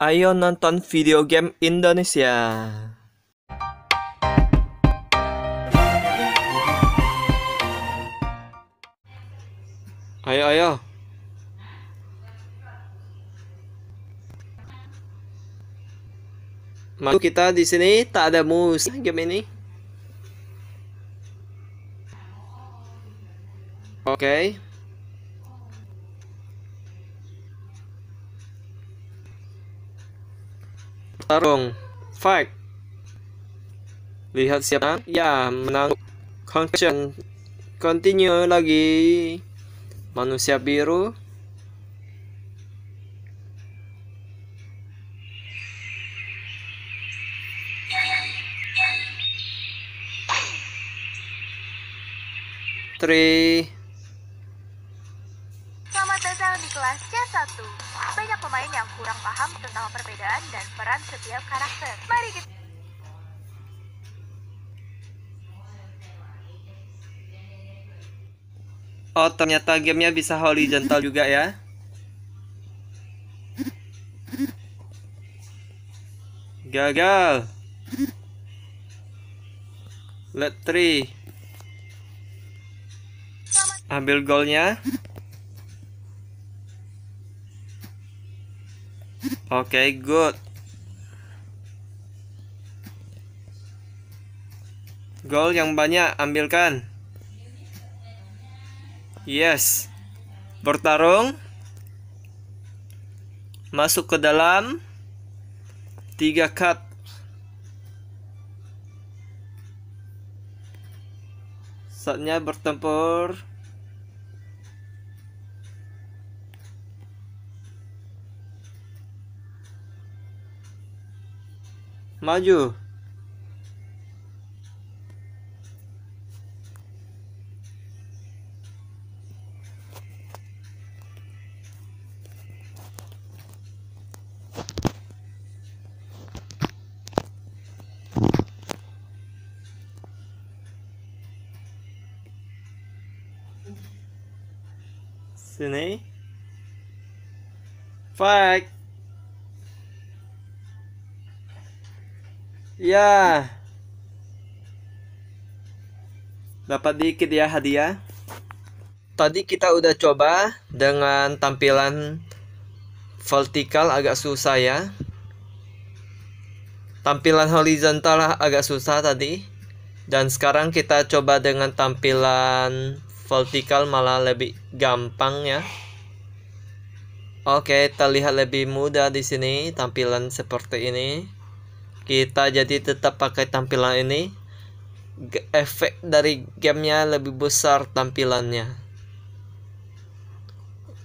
Ayo nonton video game Indonesia. Ayo, ayo. Mari kita di sini tak ada musik game ini. Oke. Okay. tarung fight lihat siapa ya menang conclusion continue lagi manusia biru three kelas C1. Banyak pemain yang kurang paham tentang perbedaan dan peran setiap karakter. Mari kita Oh, ternyata gamenya bisa holy gentle juga ya. Gagal. Let three. Ambil golnya. Okay, good. Gol yang banyak ambilkan. Yes. Bertarung. Masuk ke dalam. Tiga cut. Saatnya bertempur. maju sini fight Ya. Dapat dikit ya hadiah. Tadi kita udah coba dengan tampilan vertikal agak susah ya. Tampilan horizontal agak susah tadi. Dan sekarang kita coba dengan tampilan vertikal malah lebih gampang ya. Oke, terlihat lebih mudah di sini tampilan seperti ini kita jadi tetap pakai tampilan ini efek dari gamenya lebih besar tampilannya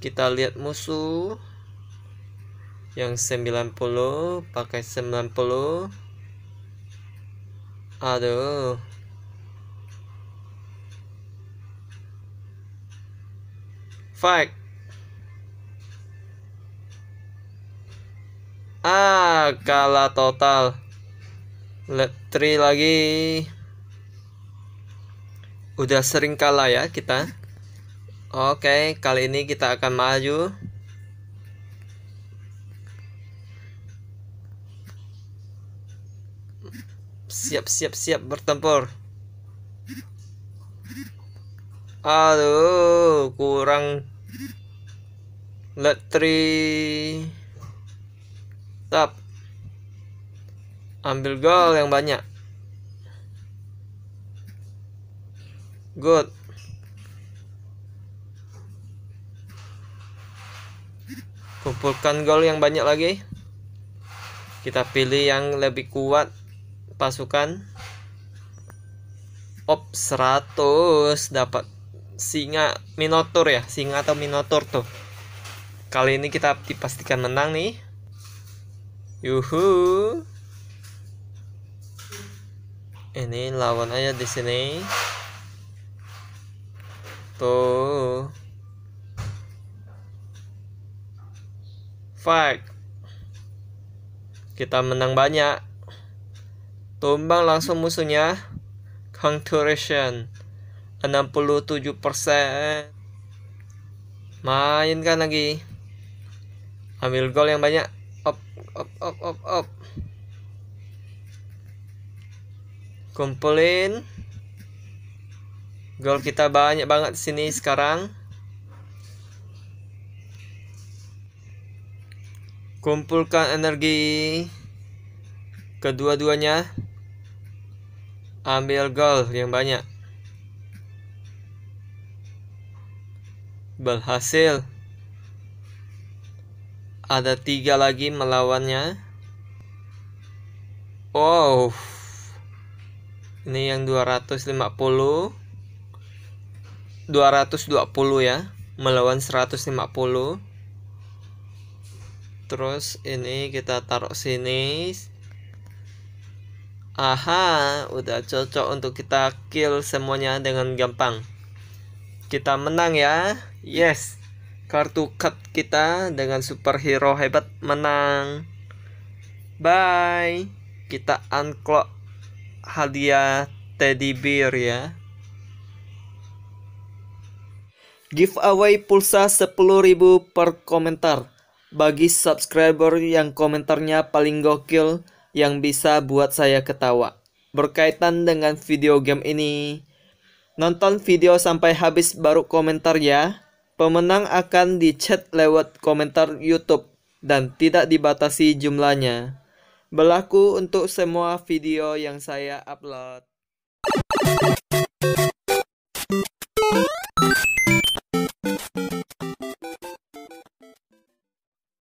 kita lihat musuh yang 90 pakai 90 aduh fight ah kalah total Letri lagi udah sering kalah ya kita. Oke, kali ini kita akan maju. Siap, siap, siap bertempur. Aduh, kurang Letri Tap ambil gol yang banyak good kumpulkan gol yang banyak lagi kita pilih yang lebih kuat pasukan op 100 dapat singa minotaur ya singa atau minotaur tuh kali ini kita dipastikan menang nih yuhuu ini lawan aja di sini tuh fight kita menang banyak tumbang langsung musuhnya concentration 67% mainkan lagi ambil gol yang banyak op op op op op kumpulin gol kita banyak banget sini sekarang kumpulkan energi kedua-duanya ambil gol yang banyak berhasil ada tiga lagi melawannya wow ini yang 250 220 ya melawan 150 terus ini kita taruh sini aha udah cocok untuk kita kill semuanya dengan gampang kita menang ya yes kartu cut kita dengan superhero hebat menang bye kita unclock hadiah teddy bear ya giveaway pulsa 10.000 per komentar bagi subscriber yang komentarnya paling gokil yang bisa buat saya ketawa berkaitan dengan video game ini. Nonton video sampai habis baru komentar ya. Pemenang akan dicat lewat komentar YouTube dan tidak dibatasi jumlahnya berlaku untuk semua video yang saya upload.